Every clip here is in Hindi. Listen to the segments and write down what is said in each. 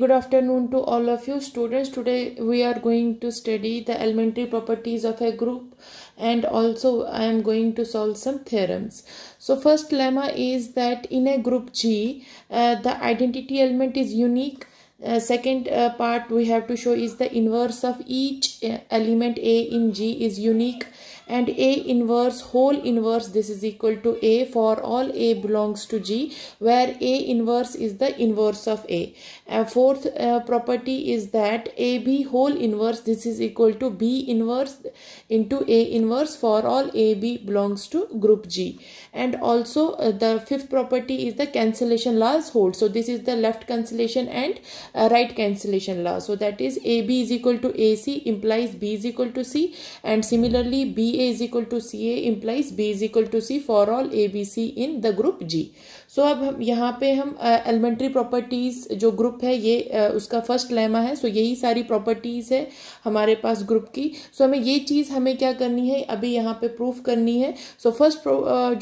good afternoon to all of you students today we are going to study the elementary properties of a group and also i am going to solve some theorems so first lemma is that in a group g uh, the identity element is unique uh, second uh, part we have to show is the inverse of each uh, element a in g is unique and A inverse whole inverse this is equal to A for all A belongs to G where A inverse is the inverse of A. A fourth uh, property is that AB whole inverse this is equal to B inverse into A inverse for all AB belongs to group G and also uh, the fifth property is the cancellation laws hold. So this is the left cancellation and uh, right cancellation law. So that is AB is equal to AC implies B is equal to C and similarly B a is equal to CA implies B is equal to C for all ABC in the group G. So so, अब हम यहाँ पे हम एलिमेंट्री प्रॉपर्टीज़ जो ग्रुप है ये उसका फर्स्ट लेमा है सो so, यही सारी प्रॉपर्टीज़ है हमारे पास ग्रुप की सो so, हमें ये चीज़ हमें क्या करनी है अभी यहाँ पे प्रूफ करनी है सो so, फर्स्ट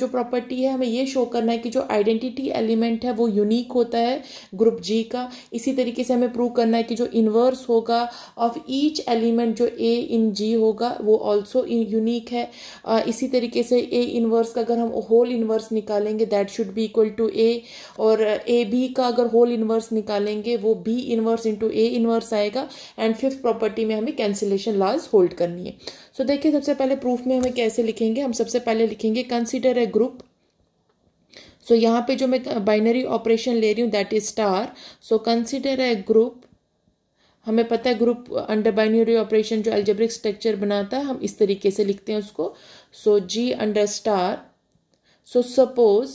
जो प्रॉपर्टी है हमें ये शो करना है कि जो आइडेंटिटी एलिमेंट है वो यूनिक होता है ग्रुप जी का इसी तरीके से हमें प्रूव करना है कि जो इन्वर्स होगा ऑफ ईच एलिमेंट जो ए इन जी होगा वो ऑल्सो यूनिक है uh, इसी तरीके से ए इन्वर्स का अगर हम होल इन्वर्स निकालेंगे that should be equal to into A और ए बी का अगर होल इन्वर्स निकालेंगे वो B inverse into A inverse आएगा एंड फिफ्थ प्रॉपर्टी में हमें कैंसिलेशन लाज होल्ड करनी है सो so, देखिए सबसे पहले प्रूफ में हमें कैसे लिखेंगे हम सबसे पहले लिखेंगे कंसिडर ए ग्रुप सो यहाँ पे जो मैं बाइनरी ऑपरेशन ले रही हूँ that is star so consider a group हमें पता है ग्रुप अंडर बाइनरी ऑपरेशन जो एल्जेब्रिक स्ट्रक्चर बनाता है हम इस तरीके से लिखते हैं उसको so G under star so suppose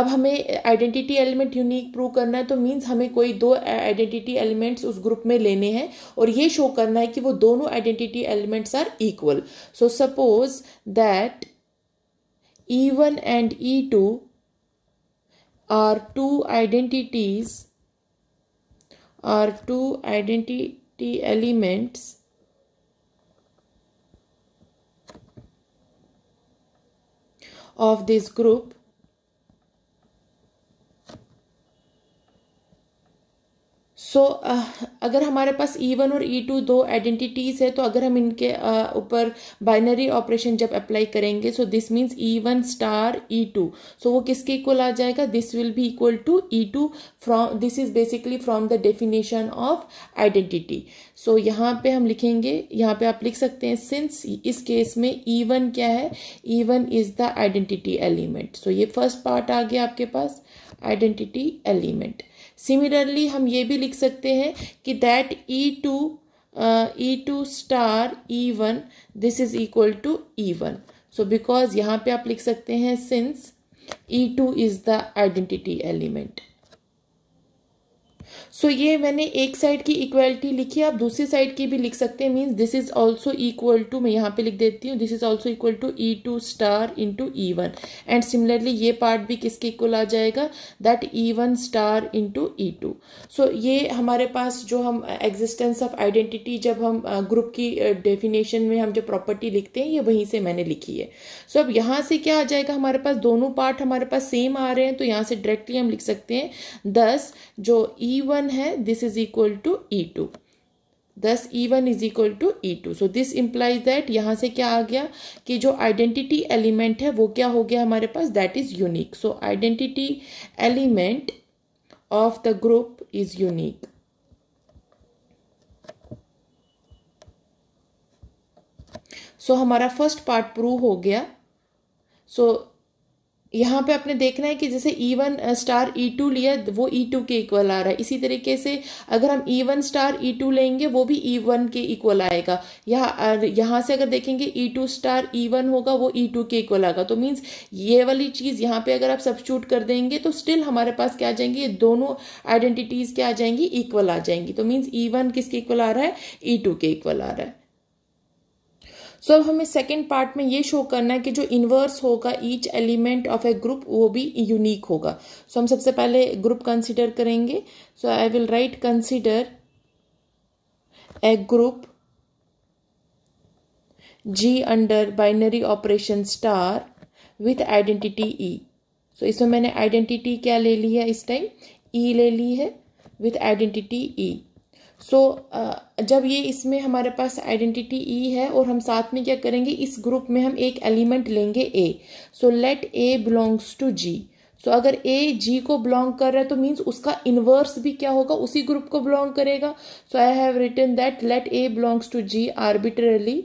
अब हमें आइडेंटिटी एलिमेंट यूनिक प्रूव करना है तो मीन्स हमें कोई दो आइडेंटिटी एलिमेंट्स उस ग्रुप में लेने हैं और ये शो करना है कि वो दोनों identity elements are equal so suppose that E one and E two are two identities are two identity elements of this group so so, uh, अगर हमारे पास ई e वन और ई e टू दो आइडेंटिटीज़ है तो अगर हम इनके uh, ऊपर बाइनरी ऑपरेशन जब अप्लाई करेंगे so this means E one star E two so वो किसके इक्वल आ जाएगा this will be equal to E two from this is basically from the definition of identity so यहाँ पे हम लिखेंगे यहाँ पे आप लिख सकते हैं सिंस इस केस में ई e वन क्या है E one is the identity element so ये फर्स्ट पार्ट आ गया आपके पास आइडेंटिटी एलिमेंट सिमिलरली हम ये भी लिख सकते हैं कि that E two E two star E one this is equal to E one so because यहाँ पे आप लिख सकते हैं since E two is the identity element so so, ये मैंने एक साइड की इक्वलिटी लिखी आप दूसरी साइड की भी लिख सकते हैं means this is also equal to मैं यहाँ पे लिख देती हूँ this is also equal to E two star into E one and similarly ये पार्ट भी किसके इक्वल आ जाएगा that E one star into E two so ये हमारे पास जो हम एग्जिस्टेंस ऑफ आइडेंटिटी जब हम ग्रुप की डेफिनेशन में हम जो प्रॉपर्टी लिखते हैं ये वहीं से मैंने लिखी है सो so, अब यहाँ से क्या आ जाएगा हमारे पास दोनों पार्ट हमारे पास सेम आ रहे हैं तो यहाँ से डायरेक्टली हम लिख सकते हैं दस जो ई e वन e है this is equal to E two thus e one is equal to E two so this implies that यहाँ से क्या आ गया कि जो आइडेंटिटी एलिमेंट है वो क्या हो गया हमारे पास that is unique so identity element of the group is unique so हमारा फर्स्ट पार्ट प्रूव हो गया सो so, यहाँ पे आपने देखना है कि जैसे ई वन स्टार ई टू लिया वो ई e टू के इक्वल आ रहा है इसी तरीके से अगर हम ई वन स्टार ई टू लेंगे वो भी ई e वन के इक्वल आएगा यहाँ यहाँ से अगर देखेंगे ई टू स्टार ई वन होगा वो ई e टू के इक्वल आएगा तो मीन्स ये वाली चीज़ यहाँ पे अगर आप सब्स्टिट्यूट कर देंगे तो स्टिल हमारे पास क्या आ जाएंगी ये दोनों आइडेंटिटीज़ क्या आ जाएंगी इक्वल आ जाएंगी तो मीन्स ई वन किसके इक्वल आ रहा है ई टू के इक्वल आ रहा है सो अब हमें सेकेंड पार्ट में ये शो करना है कि जो इन्वर्स होगा each element of a group वो भी यूनिक होगा सो so, हम सबसे पहले ग्रुप कंसिडर करेंगे so I will write consider a group G under binary operation star with identity e so इसमें मैंने आइडेंटिटी क्या ले ली है इस टाइम ई e ले ली है with identity e so so, uh, जब ये इसमें हमारे पास आइडेंटिटी ई e है और हम साथ में क्या करेंगे इस ग्रुप में हम एक एलिमेंट लेंगे a so let a belongs to G so अगर ए जी को बिलोंग कर रहा है तो मीन्स उसका इन्वर्स भी क्या होगा उसी ग्रुप को बिलोंग करेगा so I have return that let a belongs to G arbitrarily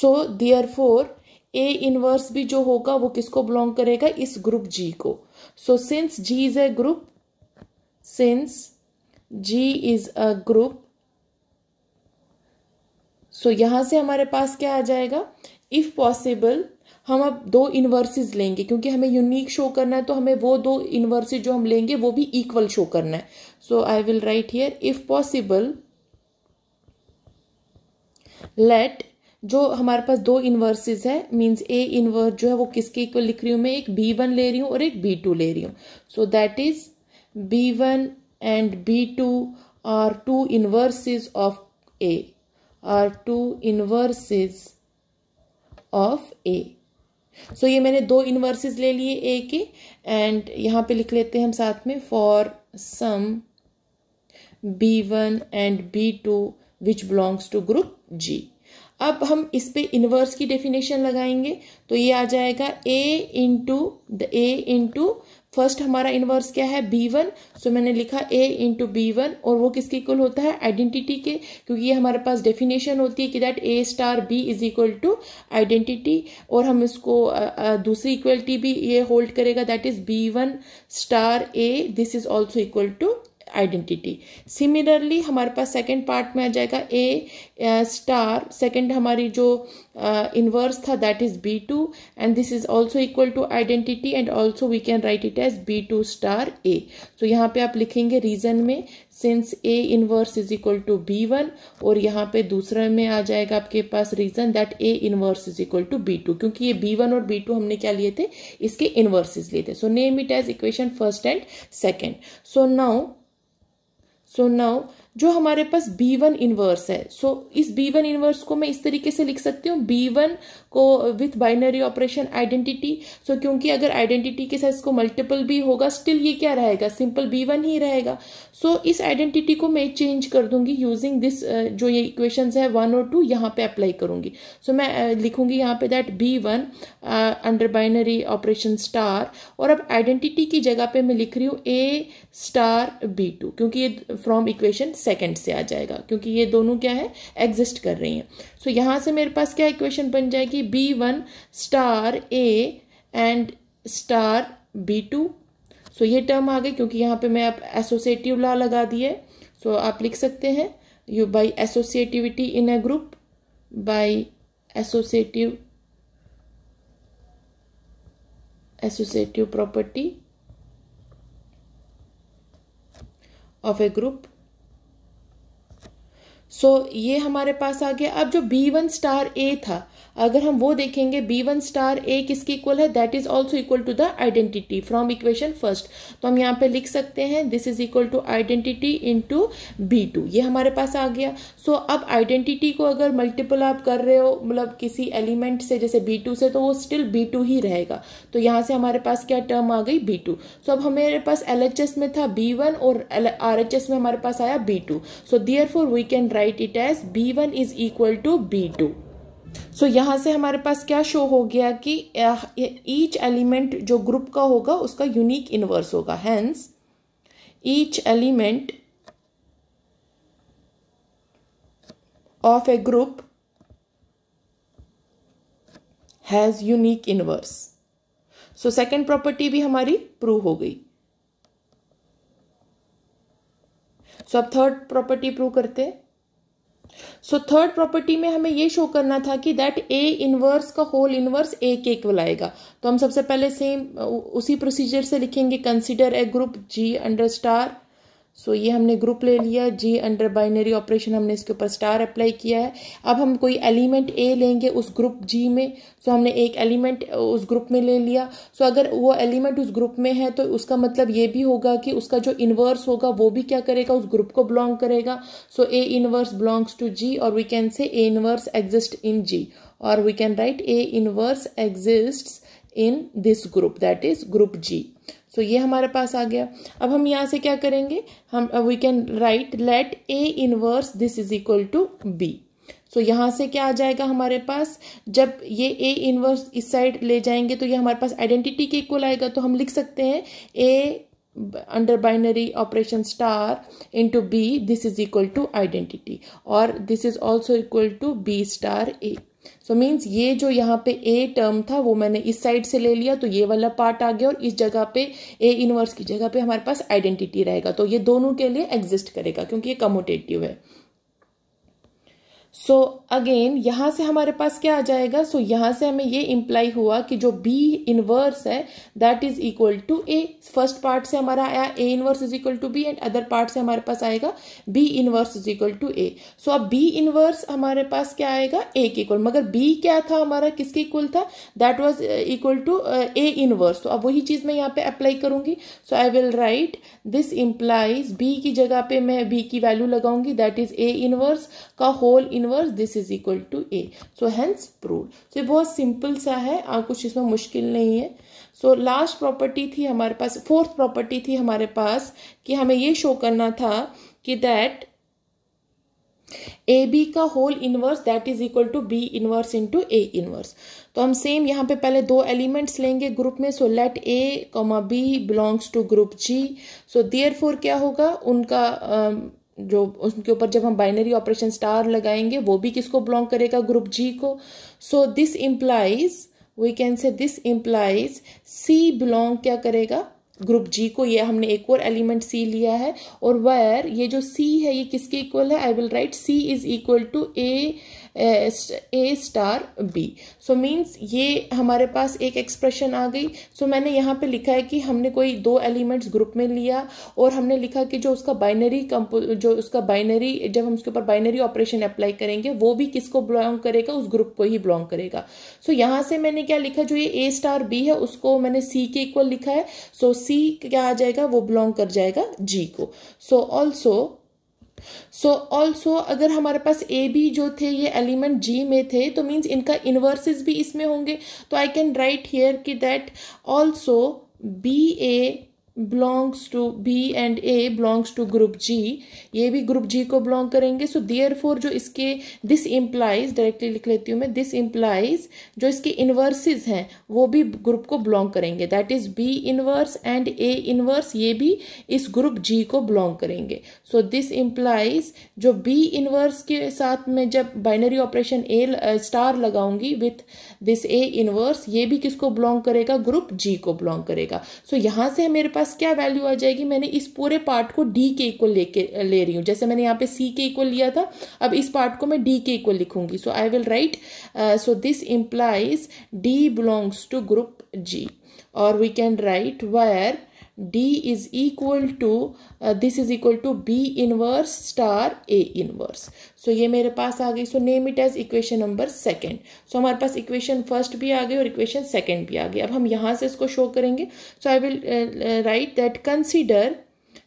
so therefore a inverse भी जो होगा वो किसको बिलोंग करेगा इस ग्रुप जी को so since G is a group since G is a group so so, यहाँ से हमारे पास क्या आ जाएगा इफ़ पॉसिबल हम अब दो इन्वर्सेस लेंगे क्योंकि हमें यूनिक शो करना है तो हमें वो दो इन्वर्सेस जो हम लेंगे वो भी इक्वल शो करना है so I will write here if possible let जो हमारे पास दो इन्वर्सेस है मींस ए इन्वर्स जो है वो किसके इक्वल लिख रही हूँ मैं एक बी वन ले रही हूँ और एक बी टू ले रही हूँ so that is B1 and B2 are two inverses of A are two inverses of A so so, ये मैंने दो इनवर्सेस ले लिए ए के एंड यहाँ पे लिख लेते हैं हम साथ में for some b one and b two which belongs to group G अब हम इस पे इनवर्स की डेफिनेशन लगाएंगे तो ये आ जाएगा a into the a into first हमारा इनवर्स क्या है बी वन सो मैंने लिखा ए इंटू बी वन और वो किसके इक्वल होता है आइडेंटिटी के क्योंकि ये हमारे पास डेफिनेशन होती है कि that a star B is equal to identity और हम इसको दूसरी इक्वलिटी भी ये होल्ड करेगा that is b one star A this is also equal to identity similarly हमारे पास सेकेंड पार्ट में आ जाएगा ए स्टार सेकेंड हमारी जो इनवर्स uh, था that is b two and this is also equal to identity and also we can write it as b two star a तो यहाँ पे आप लिखेंगे रीजन में since a inverse is equal to b one और यहाँ पे दूसरे में आ जाएगा आपके पास reason that A inverse is equal to B two क्योंकि ये बी वन और बी टू हमने क्या लिए थे इसके इनवर्सेज लिए थे so name it as equation first and second so now So now जो हमारे पास बी वन इनवर्स है सो so, इस बी वन इनवर्स को मैं इस तरीके से लिख सकती हूँ बी वन को with binary operation identity so क्योंकि अगर आइडेंटिटी के साथ इसको मल्टीपल भी होगा स्टिल ये क्या रहेगा सिंपल बी वन ही रहेगा सो so, इस आइडेंटिटी को मैं चेंज कर दूंगी यूजिंग दिस uh, जो ये इक्वेशन है वन और टू यहाँ पे अप्लाई करूंगी सो so, मैं uh, लिखूंगी यहाँ पे that b one under binary operation star और अब आइडेंटिटी की जगह पे मैं लिख रही हूँ ए स्टार बी टू क्योंकि ये फ्रॉम इक्वेशन सेकेंड से आ जाएगा क्योंकि ये दोनों क्या है एग्जिस्ट कर रही हैं सो so, यहाँ से मेरे पास क्या इक्वेशन बन जाएगी b one star A and star b two so ये टर्म आ गई क्योंकि यहाँ पे मैं आप एसोसिएटिव लॉ लगा दिए सो so, आप लिख सकते हैं you by associativity in a group by associative associative property of a group so ये हमारे पास आ गया अब जो बी वन स्टार ए था अगर हम वो देखेंगे बी वन स्टार ए किसकी इक्वल है that is also equal to the identity from equation first तो हम यहाँ पे लिख सकते हैं this is equal to identity into B two ये हमारे पास आ गया सो so, अब आइडेंटिटी को अगर मल्टीपल आप कर रहे हो मतलब किसी एलिमेंट से जैसे बी टू से तो वो स्टिल बी टू ही रहेगा तो यहाँ से हमारे पास क्या टर्म आ गई बी टू सो अब हमारे पास एल एच एस में था बी वन और आर एच एस में हमारे पास आया b two so therefore we can write it as b one is equal to B two so so, यहाँ से हमारे पास क्या शो हो गया कि ईच एलिमेंट जो ग्रुप का होगा उसका यूनिक इन्वर्स होगा hence each element of a group has unique inverse so second property भी हमारी प्रूव हो गई सो so, अब थर्ड प्रॉपर्टी प्रूव करते हैं सो थर्ड प्रॉपर्टी में हमें ये शो करना था कि दैट ए इनवर्स का होल इनवर्स ए के इक्वल आएगा तो हम सबसे पहले सेम उसी प्रोसीजर से लिखेंगे consider a group G under star so so, ये हमने ग्रुप ले लिया जी अंडर बाइनरी ऑपरेशन हमने इसके ऊपर स्टार अप्लाई किया है अब हम कोई एलिमेंट ए लेंगे उस ग्रुप जी में सो तो so, हमने एक एलिमेंट उस ग्रुप में ले लिया सो so, अगर वो एलिमेंट उस ग्रुप में है तो उसका मतलब ये भी होगा कि उसका जो इन्वर्स होगा वो भी क्या करेगा उस ग्रुप को बिलोंग करेगा so a inverse belongs to G और वी कैन से ए इनवर्स एग्जिस्ट इन जी और we can write a inverse exist in this group that is group G so so, ये हमारे पास आ गया अब हम यहाँ से क्या करेंगे हम we can write let a inverse this is equal to B so यहाँ से क्या आ जाएगा हमारे पास जब ये ए इनवर्स इस साइड ले जाएंगे तो ये हमारे पास आइडेंटिटी के इक्वल आएगा तो हम लिख सकते हैं a under binary operation star into b this is equal to identity और this is also equal to B star a so so means ये जो यहाँ पे ए टर्म था वो मैंने इस साइड से ले लिया तो ये वाला पार्ट आ गया और इस जगह पे ए इनवर्स की जगह पे हमारे पास आइडेंटिटी रहेगा तो ये दोनों के लिए एग्जिस्ट करेगा क्योंकि ये कमोटेटिव है सो अगेन यहाँ से हमारे पास क्या आ जाएगा सो so, यहाँ से हमें ये इम्प्लाई हुआ कि जो बी इनवर्स है that is equal to a first part से हमारा आया a inverse is equal to B and other part से हमारे पास आएगा b inverse is equal to a so अब बी इनवर्स हमारे पास क्या आएगा ए के इक्वल मगर बी क्या था हमारा किसके इक्वल था that was equal to A inverse तो अब वही चीज मैं यहाँ पे अप्लाई करूंगी so I will write this implies b की जगह पे मैं बी की वैल्यू लगाऊंगी दैट इज ए इनवर्स का whole in inverse this is equal to a so hence prove so ये बहुत सिंपल सा है और कुछ इसमें मुश्किल नहीं है सो लास्ट प्रॉपर्टी थी हमारे पास फोर्थ प्रॉपर्टी थी हमारे पास कि हमें ये शो करना था कि दैट ए बी का whole inverse that is equal to B inverse into A inverse तो हम सेम यहाँ पे पहले दो एलिमेंट्स लेंगे ग्रुप में so let a comma b belongs to group G so therefore क्या होगा उनका uh, जो उनके ऊपर जब हम बाइनरी ऑपरेशन स्टार लगाएंगे वो भी किसको बिलोंग करेगा ग्रुप जी को so this implies we can say this implies c belong क्या करेगा ग्रुप जी को ये हमने एक और एलिमेंट सी लिया है और वेयर ये जो सी है ये किसके इक्वल है I will write c is equal to a a star b so means ये हमारे पास एक एक्सप्रेशन आ गई सो so, मैंने यहाँ पे लिखा है कि हमने कोई दो एलिमेंट्स ग्रुप में लिया और हमने लिखा कि जो उसका बाइनरी जो उसका बाइनरी जब हम उसके ऊपर बाइनरी ऑपरेशन अप्लाई करेंगे वो भी किसको बिलोंग करेगा उस ग्रुप को ही बिलोंग करेगा सो so, यहाँ से मैंने क्या लिखा जो ये ए स्टार बी है उसको मैंने सी के इक्वल लिखा है सो so, सी क्या आ जाएगा वो बिलोंग कर जाएगा जी को so so, also so so, also अगर हमारे पास ए बी जो थे ये एलिमेंट जी में थे तो मीन्स इनका इन्वर्सेस भी इसमें होंगे तो आई कैन राइट हेयर कि that also b a belongs to B and a belongs to group G ये भी ग्रुप जी को बिलोंग करेंगे सो therefore फोर जो इसके दिस इम्प्लाइज डायरेक्टली लिख लेती हूँ मैं दिस इम्प्लाइज जो इसके inverses हैं वो भी ग्रुप को बिलोंग करेंगे that is b inverse and a inverse ये भी इस ग्रुप जी को बिलोंग करेंगे सो दिस इम्प्लाइज जो बी inverse के साथ में जब बाइनरी ऑपरेशन ए स्टार लगाऊंगी विथ दिस ए इनवर्स ये भी किसको बिलोंग करेगा ग्रुप जी को बिलोंग करेगा सो so, यहाँ से मेरे पास क्या वैल्यू आ जाएगी मैंने इस पूरे पार्ट को डी के इक्वल लेके ले रही हूँ जैसे मैंने यहाँ पे सी के इक्वल लिया था अब इस पार्ट को मैं डी के इक्वल लिखूंगी so I will write so this implies d belongs to group G और we can write where d is equal to this is equal to B inverse star A inverse so ये मेरे पास आ गई so name it as equation number second so हमारे पास इक्वेशन फर्स्ट भी आ गई और इक्वेशन सेकेंड भी आ गई अब हम यहाँ से इसको शो करेंगे so I will write that consider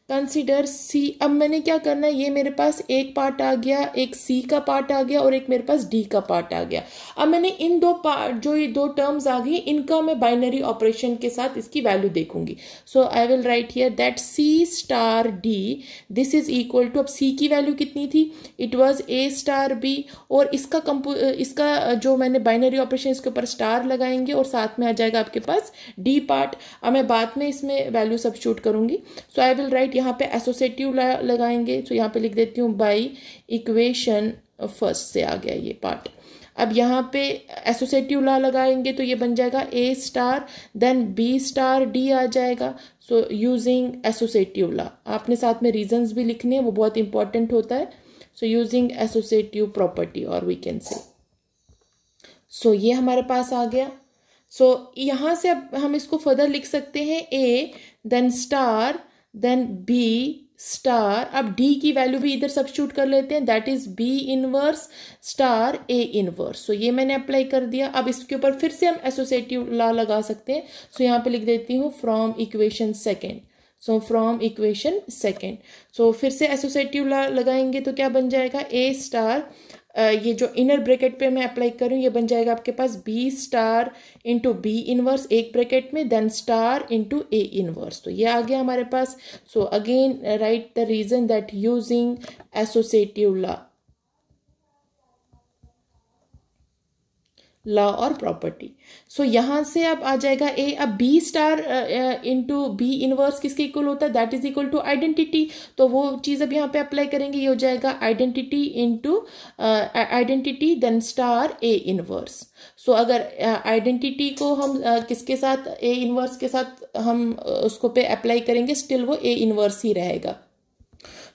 consider c अब मैंने क्या करना है ये मेरे पास एक पार्ट आ गया एक सी का पार्ट आ गया और एक मेरे पास डी का पार्ट आ गया अब मैंने इन दो पार्ट जो ये दो टर्म्स आ गई इनका मैं बाइनरी ऑपरेशन के साथ इसकी वैल्यू देखूंगी so I will write here that C star D this is equal to अब सी की वैल्यू कितनी थी it was A star B और इसका कंपो इसका जो मैंने बाइनरी ऑपरेशन इसके ऊपर स्टार लगाएंगे और साथ में आ जाएगा आपके पास डी पार्ट अब मैं बाद में इसमें वैल्यू सब शूट करूंगी सो आई विल राइट यहाँ पे एसोसिएटिव लगाएंगे तो यहाँ पे लिख देती हूँ बाई इक्वेशन फर्स्ट से आ गया ये पार्ट अब यहाँ पे एसोसिएटिव ला लगाएंगे तो ये बन जाएगा a star then b star d आ जाएगा सो यूजिंग एसोसिएटिव ला आपने साथ में रीजंस भी लिखने हैं वो बहुत इंपॉर्टेंट होता है सो यूजिंग एसोसिएटिव प्रॉपर्टी और वी कैन से सो ये हमारे पास आ गया सो so, यहाँ से अब हम इसको फर्दर लिख सकते हैं a then star then b star अब डी की वैल्यू भी इधर सब्सिट्यूट कर लेते हैं that is b inverse star A inverse so ये मैंने अप्लाई कर दिया अब इसके ऊपर फिर से हम एसोसिएटिव लॉ लगा सकते हैं सो so, यहाँ पे लिख देती हूँ from equation second so from equation second so फिर से एसोसिएटिव लॉ लगाएंगे तो क्या बन जाएगा ए स्टार ये जो इनर ब्रैकेट पे मैं अप्लाई करूँ ये बन जाएगा आपके पास B star into B inverse एक ब्रैकेट में then star into A inverse तो ये आ गया हमारे पास so again right the reason that using associative law law और प्रॉपर्टी सो यहाँ से अब आ जाएगा ए अब B star into B inverse किसके इक्वल होता है that is equal to identity तो वो चीज़ अब यहाँ पे अप्लाई करेंगे ये हो जाएगा identity into identity then star ए इनवर्स सो अगर आइडेंटिटी uh, को हम uh, किसके साथ ए इनवर्स के साथ हम uh, उसको पे अप्लाई करेंगे स्टिल वो ए इनवर्स ही रहेगा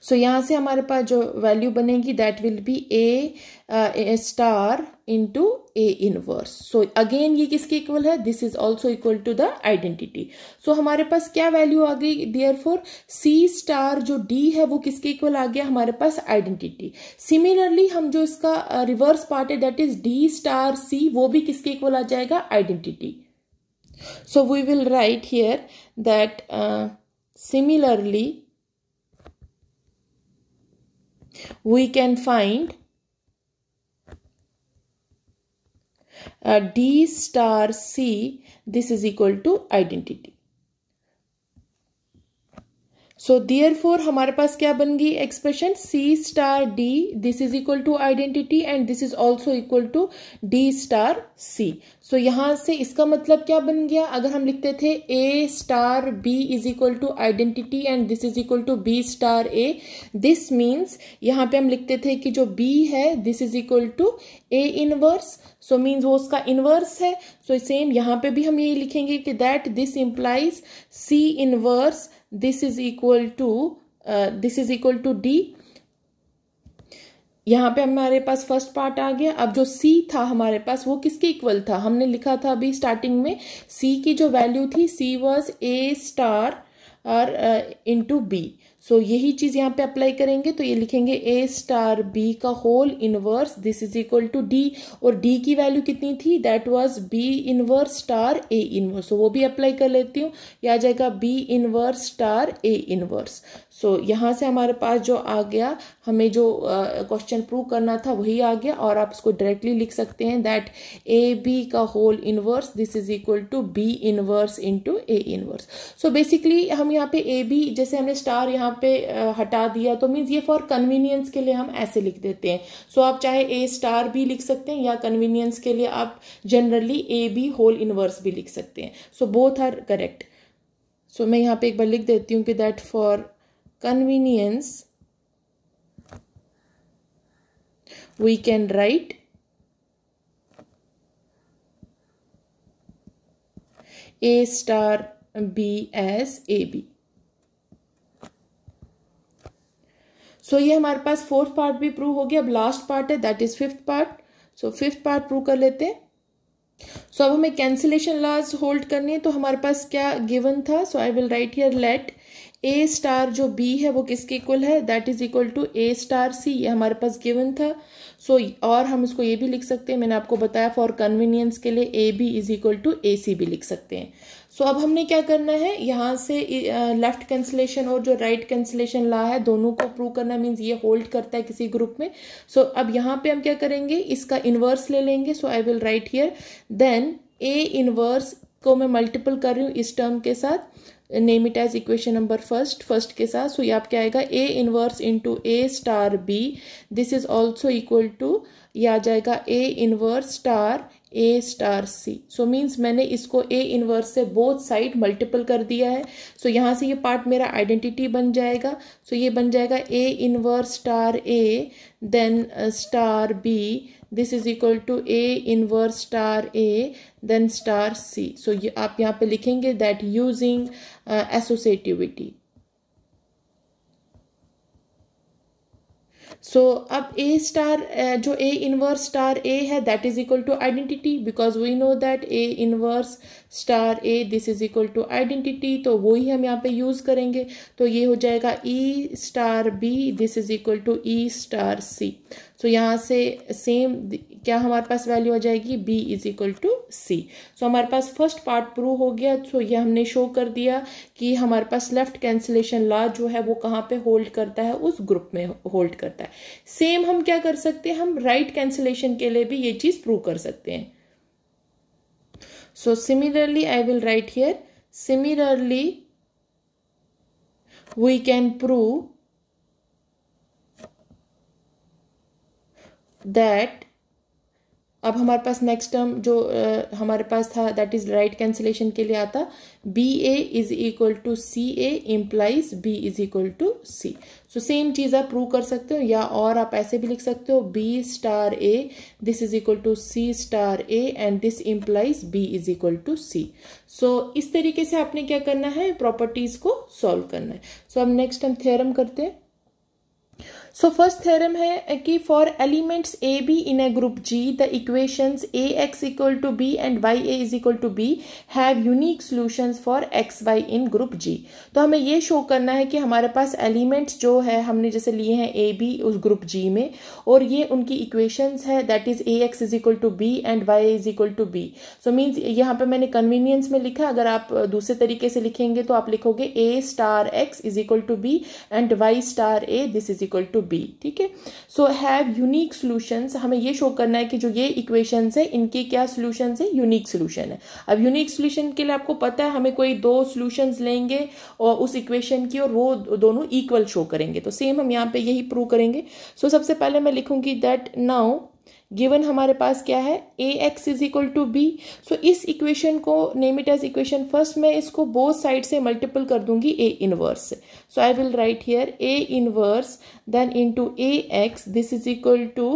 सो so, यहाँ से हमारे पास जो वैल्यू बनेगी that will be A star into A inverse so again ये किसके इक्वल है this is also equal to the identity so हमारे पास क्या वैल्यू आ गई देयर फोर सी स्टार जो डी है वो किसके इक्वल आ गया हमारे पास आइडेंटिटी सिमिलरली हम जो इसका रिवर्स पार्ट है that is D star C वो भी किसके इक्वल आ जाएगा identity so we will write here that similarly we can find Uh, d star c this is equal to identity so therefore हमारे पास क्या बन गई expression C star D this is equal to identity and this is also equal to D star C so यहां से इसका मतलब क्या बन गया अगर हम लिखते थे A star B is equal to identity and this is equal to B star A this means यहां पे हम लिखते थे कि जो बी है this is equal to A inverse so means वो उसका इनवर्स है सो so, सेम यहाँ पे भी हम यही लिखेंगे कि that this implies C inverse this is equal to this is equal to D यहाँ पे हमारे पास फर्स्ट पार्ट आ गया अब जो c था हमारे पास वो किसके इक्वल था हमने लिखा था अभी स्टार्टिंग में c की जो वैल्यू थी c वॉज a स्टार और इंटू बी सो so, यही चीज़ यहाँ पे अप्लाई करेंगे तो ये लिखेंगे ए स्टार बी का whole inverse this is equal to D और डी की वैल्यू कितनी थी that was B inverse star A inverse so वो भी अप्लाई कर लेती हूँ यह आ जाएगा बी इनवर्स स्टार ए इनवर्स सो यहाँ से हमारे पास जो आ गया हमें जो क्वेश्चन uh, प्रूव करना था वही आ गया और आप उसको डायरेक्टली लिख सकते हैं दैट ए बी का whole inverse this is equal to B inverse into A inverse so basically हम यहाँ पे ए बी जैसे हमने स्टार यहाँ यहाँ पे हटा दिया तो मीन्स ये फॉर कन्वीनियंस के लिए हम ऐसे लिख देते हैं सो so, आप चाहे ए स्टार भी लिख सकते हैं या कन्वीनियंस के लिए आप generally A B whole inverse भी लिख सकते हैं so both are correct so मैं यहाँ पे एक बार लिख देती हूँ कि that for convenience we can write a star b as ab so so, ये हमारे पास फोर्थ पार्ट भी प्रूव हो गया अब लास्ट पार्ट है that is fifth part so fifth part prove कर लेते हैं सो so, अब हमें कैंसिलेशन लॉज होल्ड करनी है तो हमारे पास क्या गिवन था so I will write here let A star जो बी है वो किसके इक्वल है that is equal to A star C ये हमारे पास गिवन था सो so, और हम इसको ये भी लिख सकते हैं मैंने आपको बताया फॉर कन्वीनियंस के लिए A B is equal to A C भी लिख सकते हैं सो अब हमने क्या करना है यहाँ से लेफ्ट कैंसिलेशन और जो राइट कैंसलेशन ला है दोनों को प्रूव करना मीन्स ये होल्ड करता है किसी ग्रुप में सो so, अब यहाँ पे हम क्या करेंगे इसका इन्वर्स ले लेंगे so I will write here then A inverse को मैं मल्टीपल कर रही हूँ इस टर्म के साथ name it as equation number first first के साथ सो so, ये आपके आएगा A inverse into A star B this is also equal to ये आ जाएगा ए inverse star A star C so means मैंने इसको ए इनवर्स से बोथ साइड मल्टीपल कर दिया है सो so, यहाँ से ये पार्ट मेरा आइडेंटिटी बन जाएगा सो so, ये बन जाएगा A inverse star A then star B this is equal to A inverse star A then star C so ये आप यहाँ पे लिखेंगे दैट यूजिंग एसोसिएटिविटी सो अब ए स्टार uh, जो ए इनवर्स स्टार ए है that is equal to identity because we know that A inverse star A this is equal to identity तो वही हम यहाँ पे यूज़ करेंगे तो ये हो जाएगा E star B this is equal to E star C so यहाँ से सेम क्या हमारे पास वैल्यू आ जाएगी B is equal to C so हमारे पास फर्स्ट पार्ट प्रूव हो गया सो तो so, ये हमने शो कर दिया कि हमारे पास लेफ्ट कैंसिलेशन लॉ जो है वो कहाँ पे होल्ड करता है उस ग्रुप में होल्ड करता है सेम हम क्या कर सकते हैं हम राइट right कैंसिलेशन के लिए भी ये चीज़ प्रूव कर सकते हैं so similarly I will write here similarly we can prove that अब हमारे पास नेक्स्ट टर्म जो uh, हमारे पास था दैट इज राइट कैंसिलेशन के लिए आता B A is equal to C A implies B is equal to C so same चीज़ आप प्रूव कर सकते हो या और आप ऐसे भी लिख सकते हो B star A this is equal to C star A and this implies B is equal to C so इस तरीके से आपने क्या करना है प्रॉपर्टीज़ को सॉल्व करना है सो so, अब नेक्स्ट हम थ्योरम करते हैं सो फर्स्ट थ्योरम है कि for elements A B in a group G the equations A X equal to B and Y A is equal to B have unique solutions for X Y in group G तो हमें ये शो करना है कि हमारे पास एलिमेंट्स जो है हमने जैसे लिए हैं ए बी उस ग्रुप जी में और ये उनकी इक्वेशंस है that is A x is equal to B and Y is equal to B so means यहाँ पे मैंने कन्वीनियंस में लिखा अगर आप दूसरे तरीके से लिखेंगे तो आप लिखोगे A star X is equal to B and Y star A this is equal to to B ठीक है सो हैव यूनिक सोल्यूशन हमें ये शो करना है कि जो ये इक्वेशंस है इनके क्या सोल्यूशन है यूनिक सोल्यूशन है अब यूनिक सोल्यूशन के लिए आपको पता है हमें कोई दो सोल्यूशन लेंगे और उस इक्वेशन की और वो दोनों इक्वल शो करेंगे तो सेम हम यहाँ पे यही प्रूव करेंगे सो so, सबसे पहले मैं लिखूंगी दैट नाउ गिवन हमारे पास क्या है A x is equal to B so इस इक्वेशन को name it as equation first मैं इसको बोथ साइड से मल्टीपल कर दूंगी ए इनवर्स से so I will write here A inverse then into A X this is equal to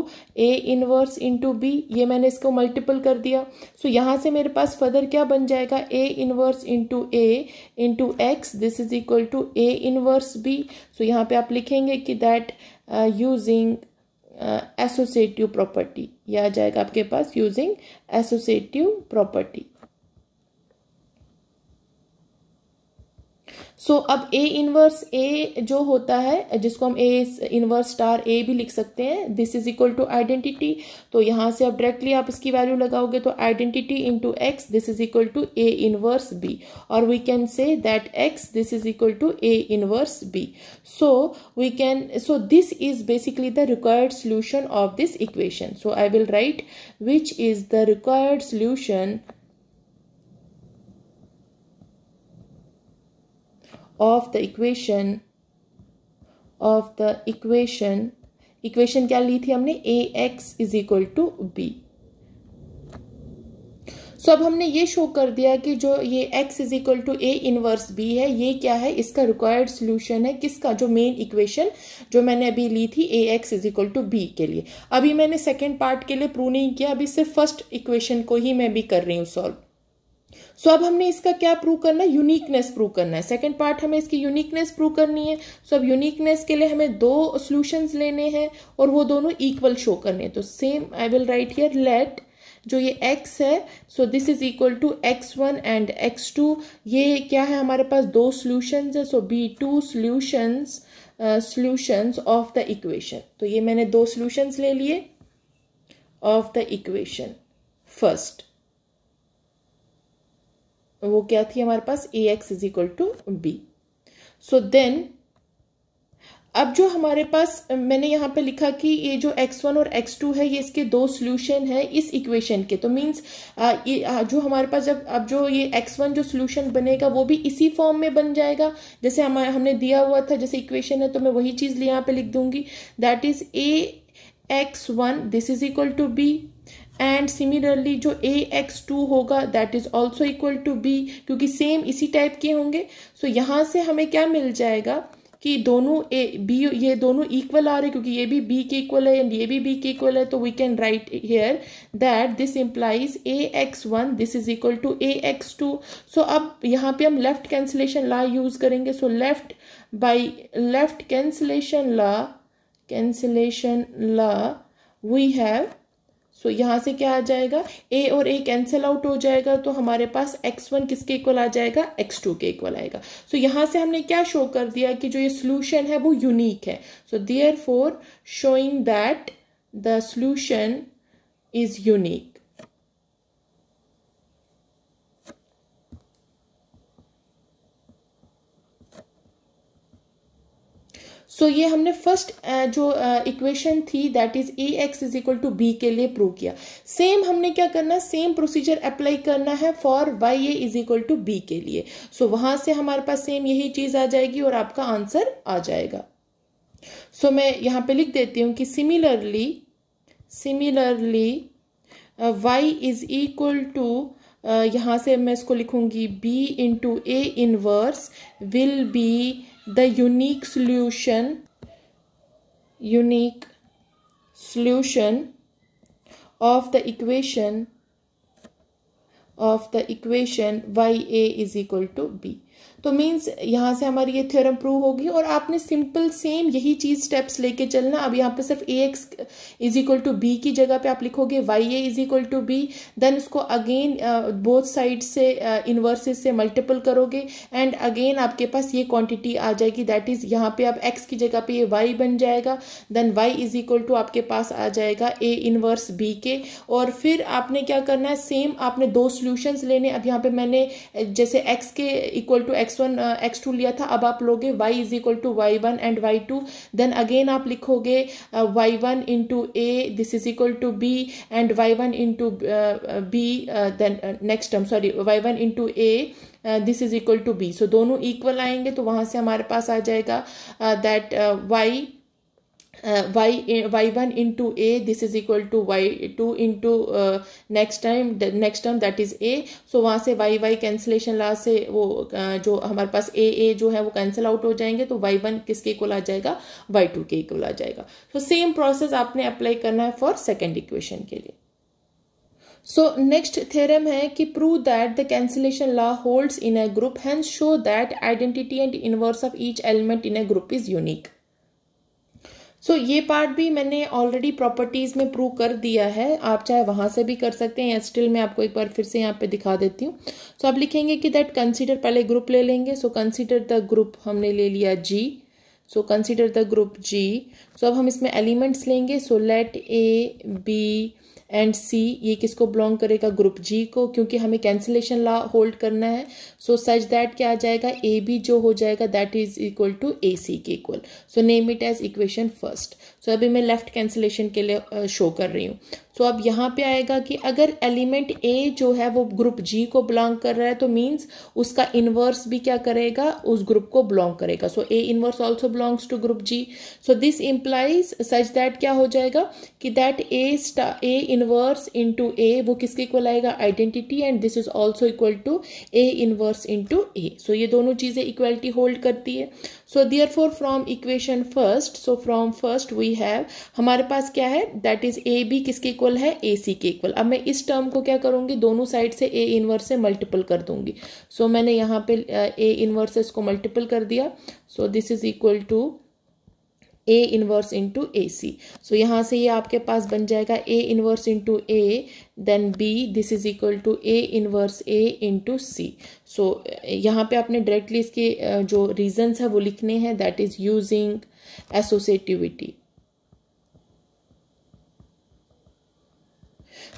A inverse into B ये मैंने इसको मल्टीपल कर दिया सो so, यहाँ से मेरे पास फर्दर क्या बन जाएगा A inverse into A into X this is equal to A inverse B so यहाँ पे आप लिखेंगे कि that using uh, associative property यह आ जाएगा आपके पास using associative property so so, अब ए इनवर्स ए जो होता है जिसको हम ए इनवर्स स्टार ए भी लिख सकते हैं this is equal to identity तो यहां से अब डायरेक्टली आप इसकी वैल्यू लगाओगे तो identity to X this is equal to A inverse B और we can say that X this is equal to A inverse B so we can so this is basically the required solution of this equation so I will write which is the required solution of the equation of the equation equation क्या ली थी हमने A x is equal to B so अब हमने ये शो कर दिया कि जो ये X is equal to A inverse B है ये क्या है इसका रिक्वायर्ड सोल्यूशन है किसका जो मेन इक्वेशन जो मैंने अभी ली थी A x is equal to B के लिए अभी मैंने सेकेंड पार्ट के लिए प्रूव नहीं किया अभी सिर्फ फर्स्ट इक्वेशन को ही मैं भी कर रही हूँ सॉल्व सो so, अब हमने इसका क्या प्रूव करना है यूनिकनेस प्रूव करना है सेकेंड पार्ट हमें इसकी यूनिकनेस प्रूव करनी है सो so, अब यूनिकनेस के लिए हमें दो सॉल्यूशंस लेने हैं और वो दोनों इक्वल शो करने हैं तो same I will write here let जो ये x है so this is equal to x one and X two ये क्या है हमारे पास दो सोल्यूशन है so be two solution solution of the equation तो ये मैंने दो सोल्यूशंस ले लिए ऑफ द इक्वेशन फर्स्ट वो क्या थी हमारे पास A x is equal to B so then अब जो हमारे पास मैंने यहाँ पे लिखा कि ये जो x1 और x2 है ये इसके दो सोल्यूशन है इस इक्वेशन के तो मीन्स ये जो हमारे पास जब अब जो ये x1 जो सोल्यूशन बनेगा वो भी इसी फॉर्म में बन जाएगा जैसे हम हमने दिया हुआ था जैसे इक्वेशन है तो मैं वही चीज़ यहाँ पे लिख दूंगी that is A X one this is equal to B and similarly जो ए एक्स टू होगा that is also equal to B क्योंकि सेम इसी टाइप के होंगे सो so, यहाँ से हमें क्या मिल जाएगा कि दोनों ए बी ये दोनों इक्वल आ रहे क्योंकि ये भी बी के इक्वल है एंड ये भी बी के इक्वल है तो we can write here that this implies A X one this is equal to A X two so अब यहाँ पे हम लेफ्ट कैंसिलेशन ला यूज़ करेंगे so left by left cancellation law cancellation law we have so so, यहाँ से क्या आ जाएगा ए और ए कैंसिल आउट हो जाएगा तो हमारे पास एक्स वन किसके इक्वल आ जाएगा एक्स टू के इक्वल आएगा सो so, यहाँ से हमने क्या शो कर दिया कि जो ये सोल्यूशन है वो यूनिक है so therefore showing that the solution is unique so ये हमने फर्स्ट uh, जो इक्वेशन uh, थी that is A x is equal to B के लिए प्रूव किया सेम हमने क्या करना है सेम प्रोसीजर अप्लाई करना है for Y A is equal to B के लिए सो so, वहां से हमारे पास सेम यही चीज आ जाएगी और आपका आंसर आ जाएगा सो so, मैं यहाँ पे लिख देती हूँ कि similarly similarly Y is equal to यहाँ से मैं इसको लिखूंगी B into A inverse will be the unique solution unique solution of the equation of the equation ya is equal to b तो मीन्स यहाँ से हमारी ये थ्योरम प्रूव होगी और आपने सिंपल सेम यही चीज़ स्टेप्स लेके चलना अब यहाँ पे सिर्फ a x is equal to b की जगह पे आप लिखोगे y A is equal to b then उसको अगेन बोथ साइड से इन्वर्सेस uh, से मल्टीपल करोगे एंड अगेन आपके पास ये क्वांटिटी आ जाएगी दैट इज़ यहाँ पे आप एक्स की जगह पे ये वाई बन जाएगा then y is equal to आपके पास आ जाएगा ए इनवर्स बी के और फिर आपने क्या करना है सेम आपने दो सोल्यूशंस लेने अब यहाँ पे मैंने जैसे एक्स के equal to x one x two लिया था अब आप लोगे y is equal to y one and y two then again आप लिखोगे y one into a this is equal to B and y one into b then next term sorry y one into a this is equal to B so दोनों इक्वल आएंगे तो वहां से हमारे पास आ जाएगा that uh, y y one into a this is equal to y two into next time next term that is a so वहाँ से वाई वाई कैंसिलेशन ला से वो uh, जो हमारे पास ए ए जो है वो कैंसिल आउट हो जाएंगे तो वाई वन किसके इक्वल आ जाएगा टू के इक्वल आ जाएगा सो सेम प्रोसेस आपने अप्लाई करना है फॉर सेकेंड इक्वेशन के लिए सो नेक्स्ट थेरम है कि prove that the cancellation law holds in a group and show that identity and inverse of each element in a group is unique so so, ये पार्ट भी मैंने ऑलरेडी प्रॉपर्टीज़ में प्रूव कर दिया है आप चाहे वहाँ से भी कर सकते हैं या स्टिल मैं आपको एक बार फिर से यहाँ पे दिखा देती हूँ सो so, आप लिखेंगे कि दैट कंसीडर पहले ग्रुप ले लेंगे सो कंसीडर द ग्रुप हमने ले लिया G so consider the group G so अब हम इसमें एलिमेंट्स लेंगे so let a b and c ये किसको बिलोंग करेगा ग्रुप जी को क्योंकि हमें कैंसिलेशन ला होल्ड करना है सो सच दैट क्या आ जाएगा ए बी जो हो जाएगा that is equal to A c के equal so name it as equation first so अभी मैं लेफ़्ट कैंसिलेशन के लिए शो कर रही हूँ सो अब यहाँ पे आएगा कि अगर एलिमेंट ए जो है वो ग्रुप जी को बिलोंग कर रहा है तो मींस उसका इन्वर्स भी क्या करेगा उस ग्रुप को बिलोंग करेगा so a inverse also belongs to group G so this implies such that क्या हो जाएगा कि that a a inverse into a वो किसके इक्वल आएगा identity and this is also equal to a inverse into a so ये दोनों चीज़ें इक्वलिटी होल्ड करती है so therefore from equation first so from first we have हमारे पास क्या है दैट इज ए बी किसके इक्वल है ए सी के इक्वल अब मैं इस टर्म को क्या करूंगी दोनों साइड से ए इनवर्स से मल्टीपल कर दूंगी सो so, मैंने यहाँ पे ए इनवर्स को मल्टीपल कर दिया so this is equal to a inverse into a c so यहाँ से ये आपके पास बन जाएगा ए inverse into a then b this is equal to a inverse a into c so यहाँ पे आपने डायरेक्टली इसके जो रीजन्स है वो लिखने हैं that is using associativity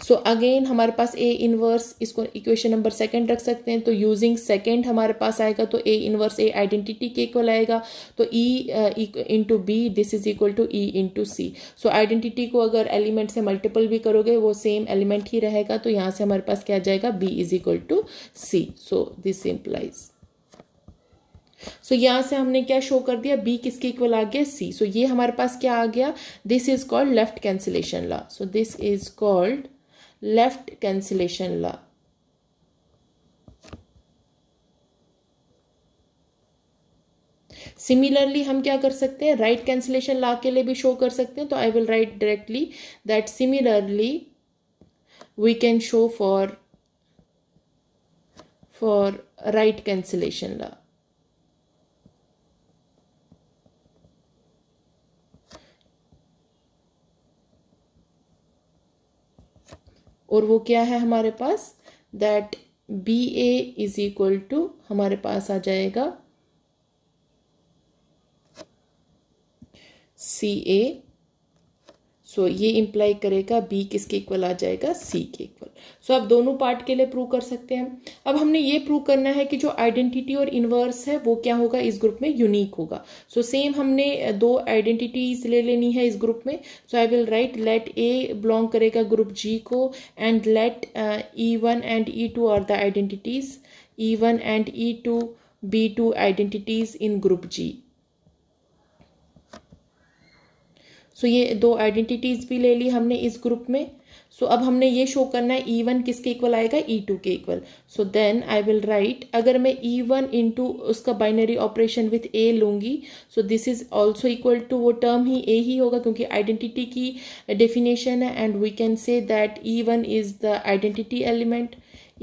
so so again हमारे पास ए इनवर्स इसको इक्वेशन नंबर सेकंड रख सकते हैं तो यूजिंग सेकंड हमारे पास आएगा तो ए इनवर्स ए आइडेंटिटी के इक्वल आएगा तो e into b this is equal to e into c so identity को अगर एलिमेंट से मल्टीपल भी करोगे वो सेम एलिमेंट ही रहेगा तो यहाँ से हमारे पास क्या जाएगा b is equal to C so this implies so so, यहाँ से हमने क्या शो कर दिया बी किसके इक्वल आ गया सी सो so, ये हमारे पास क्या आ गया this is called left cancellation law so this is called left cancellation law similarly हम क्या कर सकते हैं राइट कैंसिलेशन लॉ के लिए भी शो कर सकते हैं तो I will write directly that similarly we can show for for right cancellation law और वो क्या है हमारे पास that B A is equal to हमारे पास आ जाएगा सी ए सो so, ये इम्प्लाई करेगा बी किसके इक्वल आ जाएगा सी के इक्वल सो so, आप दोनों पार्ट के लिए प्रूव कर सकते हैं अब हमने ये प्रूव करना है कि जो आइडेंटिटी और इन्वर्स है वो क्या होगा इस ग्रुप में यूनिक होगा सो so, सेम हमने दो आइडेंटिटीज ले लेनी है इस ग्रुप में so I will write let a belong करेगा ग्रुप जी को and let e one and E two are the identities e one and E two B two identities in group G so ये दो आइडेंटिटीज़ भी ले ली हमने इस ग्रुप में सो so, अब हमने ये शो करना है ई e वन किसके इक्वल आएगा ई e टू के equal so then I will write अगर मैं ई वन टू उसका बाइनरी ऑपरेशन विथ ए लूंगी so this is also equal to वो टर्म ही ए ही होगा क्योंकि आइडेंटिटी की डेफिनेशन है and we can say that E one is the identity element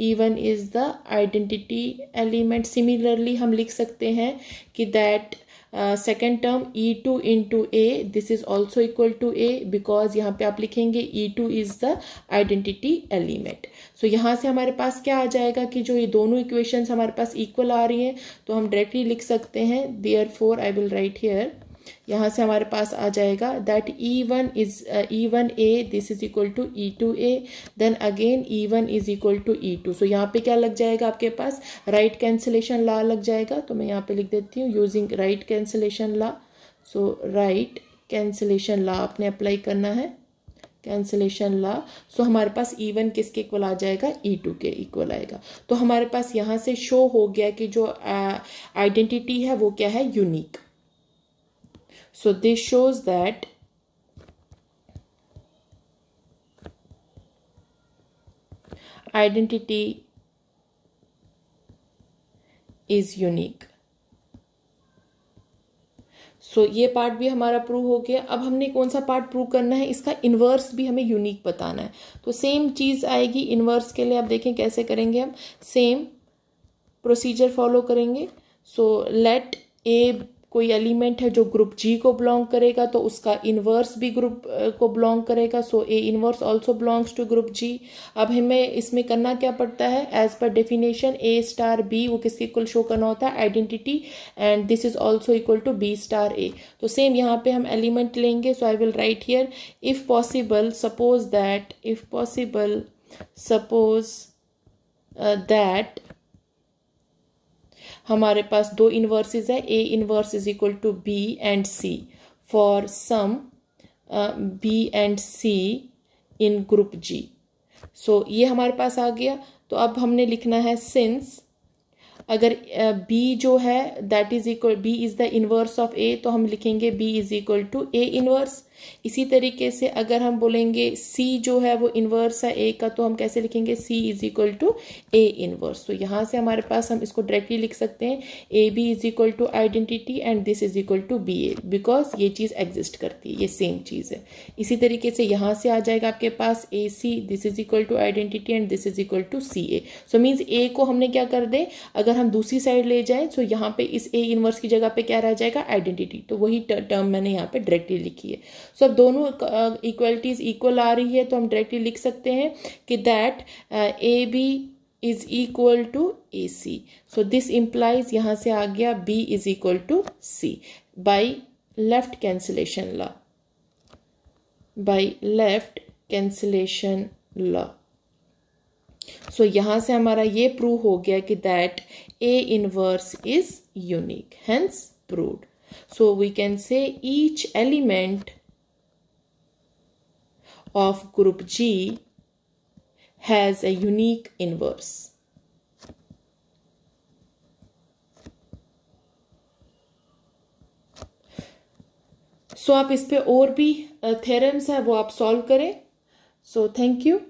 e one is the identity element similarly हम लिख सकते हैं कि that second term e two into a this is also equal to a because यहाँ पे आप लिखेंगे e two is the identity element so यहाँ से हमारे पास क्या आ जाएगा कि जो ये दोनों इक्वेशंस हमारे पास इक्वल आ रही हैं तो हम डायरेक्टली लिख सकते हैं therefore I will write here यहाँ से हमारे पास आ जाएगा that E one is e one a this is equal to E two a then again e one is equal to E two so यहाँ पे क्या लग जाएगा आपके पास राइट कैंसिलेशन ला लग जाएगा तो मैं यहाँ पे लिख देती हूँ using right cancellation law so right cancellation law आपने अप्लाई करना है कैंसिलेशन ला सो हमारे पास ई e वन किसके इक्वल आ जाएगा ई e टू के इक्वल आएगा तो हमारे पास यहाँ से शो हो गया कि जो आइडेंटिटी uh, है वो क्या है unique so this shows that identity is unique so ये पार्ट भी हमारा प्रूव हो गया अब हमने कौन सा पार्ट प्रूव करना है इसका इन्वर्स भी हमें यूनिक बताना है तो सेम चीज़ आएगी इन्वर्स के लिए आप देखें कैसे करेंगे हम सेम प्रोसीजर फॉलो करेंगे सो लेट ए कोई एलिमेंट है जो ग्रुप जी को बिलोंग करेगा तो उसका इन्वर्स भी ग्रुप को बिलोंग करेगा so a inverse also belongs to group G अब हमें इसमें करना क्या पड़ता है एज पर डेफिनेशन ए स्टार बी वो किसके इक्वल शो करना होता है identity and this is also equal to B star a तो सेम यहाँ पे हम एलिमेंट लेंगे so I will write here if possible suppose that if possible suppose that हमारे पास दो इन्वर्सेज है a inverse is equal to B and c for some b and c in group G so ये हमारे पास आ गया तो अब हमने लिखना है सिंस अगर बी uh, जो है that is equal b is the inverse of a तो हम लिखेंगे b is equal to a inverse इसी तरीके से अगर हम बोलेंगे सी जो है वो इन्वर्स है ए का तो हम कैसे लिखेंगे c is equal to A inverse तो यहाँ से हमारे पास हम इसको डायरेक्टली लिख सकते हैं a B is equal to identity and this is equal to b a because ये चीज़ एग्जिस्ट करती है ये सेम चीज़ है इसी तरीके से यहाँ से आ जाएगा आपके पास a c this is equal to identity and this is equal to C A so means a को हमने क्या कर दें अगर हम दूसरी साइड ले जाएं तो यहाँ पे इस ए इन्वर्स की जगह पे क्या रह जाएगा आइडेंटिटी तो वही टर्म मैंने यहाँ पे डायरेक्टली लिखी है सो अब दोनों इक्वलिटीज uh, इक्वल आ रही है तो हम डायरेक्टली लिख सकते हैं कि that A B is equal to A c so this implies यहाँ से आ गया b is equal to c by left cancellation law by left cancellation law so यहाँ से हमारा ये प्रूव हो गया कि that A inverse is unique hence prove so we can say each element of group G has a unique inverse. So so, आप इस पे और भी थेरम्स हैं वो आप सॉल्व करें सो थैंक यू